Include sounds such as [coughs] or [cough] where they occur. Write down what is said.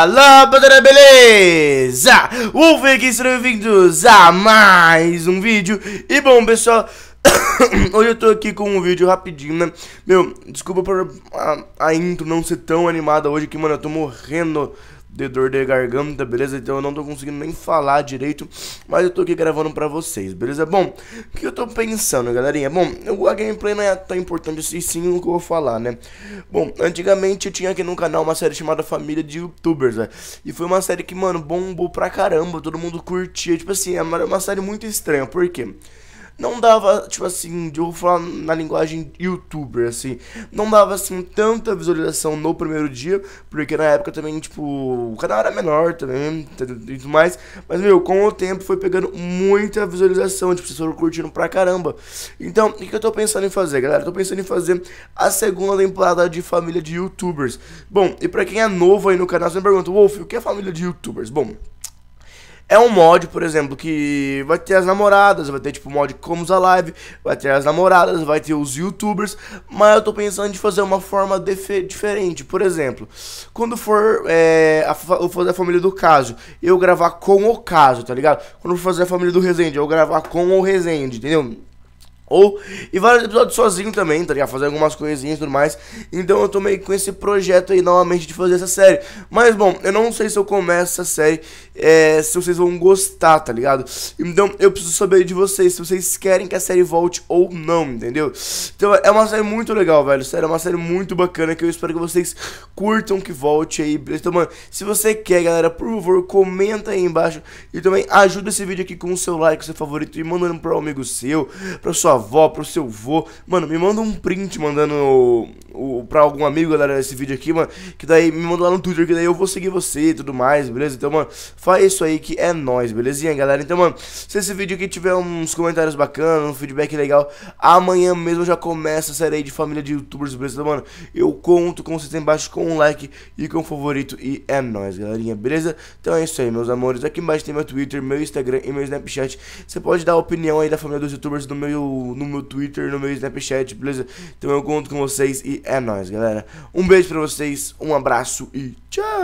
Alô, padrão, beleza? Um vídeo, sejam bem-vindos a mais um vídeo E bom, pessoal, [coughs] Hoje eu tô aqui com um vídeo rapidinho, né? Meu, desculpa por a, a, intro não ser tão animada hoje que, mano, eu tô morrendo de dor de garganta, beleza? Então eu não tô conseguindo nem falar direito, mas eu tô aqui gravando pra vocês, beleza? Bom, o que eu tô pensando, galerinha? Bom, a gameplay não é tão importante assim, sim o que eu vou falar, né? Bom, antigamente eu tinha aqui no canal uma série chamada Família de Youtubers, né? E foi uma série que, mano, bombou pra caramba, todo mundo curtia, tipo assim, é uma série muito estranha, por quê? Porque não dava, tipo assim, de eu falar na linguagem youtuber, assim, não dava, assim, tanta visualização no primeiro dia, porque na época também, tipo, o canal era menor também e tudo mais, mas, meu, com o tempo foi pegando muita visualização, tipo, vocês foram curtindo pra caramba. Então, o que eu tô pensando em fazer, galera? Eu tô pensando em fazer a segunda temporada de Família de Youtubers. Bom, e pra quem é novo aí no canal, você me pergunta, Wolf, o que é Família de Youtubers? Bom... É um mod, por exemplo, que vai ter as namoradas, vai ter tipo mod como a live, vai ter as namoradas, vai ter os youtubers, mas eu tô pensando de fazer uma forma diferente. Por exemplo, quando for é, a, eu fazer a família do caso, eu gravar com o caso, tá ligado? Quando for fazer a família do Resende, eu gravar com o Resende, entendeu? Ou, e vários episódios sozinho também, tá ligado? Fazer algumas coisinhas e tudo mais. Então eu tô meio com esse projeto aí novamente de fazer essa série. Mas bom, eu não sei se eu começo essa série, é, se vocês vão gostar, tá ligado? Então eu preciso saber de vocês, se vocês querem que a série volte ou não, entendeu? Então é uma série muito legal, velho. Sério, é uma série muito bacana que eu espero que vocês curtam que volte aí. Então, mano, se você quer, galera, por favor, comenta aí embaixo. E também ajuda esse vídeo aqui com o seu like, o seu favorito e mandando pro amigo seu, pra sua avó, pro seu vô. Mano, me manda um print mandando o, o, pra algum amigo, galera, esse vídeo aqui, mano. Que daí me manda lá no Twitter, que daí eu vou seguir você e tudo mais, beleza? Então, mano, faz isso aí que é nóis, belezinha, galera? Então, mano, se esse vídeo aqui tiver uns comentários bacanas, um feedback legal, amanhã mesmo já começa a série aí de família de youtubers, beleza? Então, mano, eu conto com vocês aí embaixo com um like e com um favorito. E é nóis, galerinha, beleza? Então é isso aí, meus amores. Aqui embaixo tem meu Twitter, meu Instagram e meu Snapchat. Você pode dar a opinião aí da família dos youtubers no meu no meu Twitter, no meu Snapchat, beleza? Então eu conto com vocês e é nóis, galera. Um beijo pra vocês, um abraço e tchau!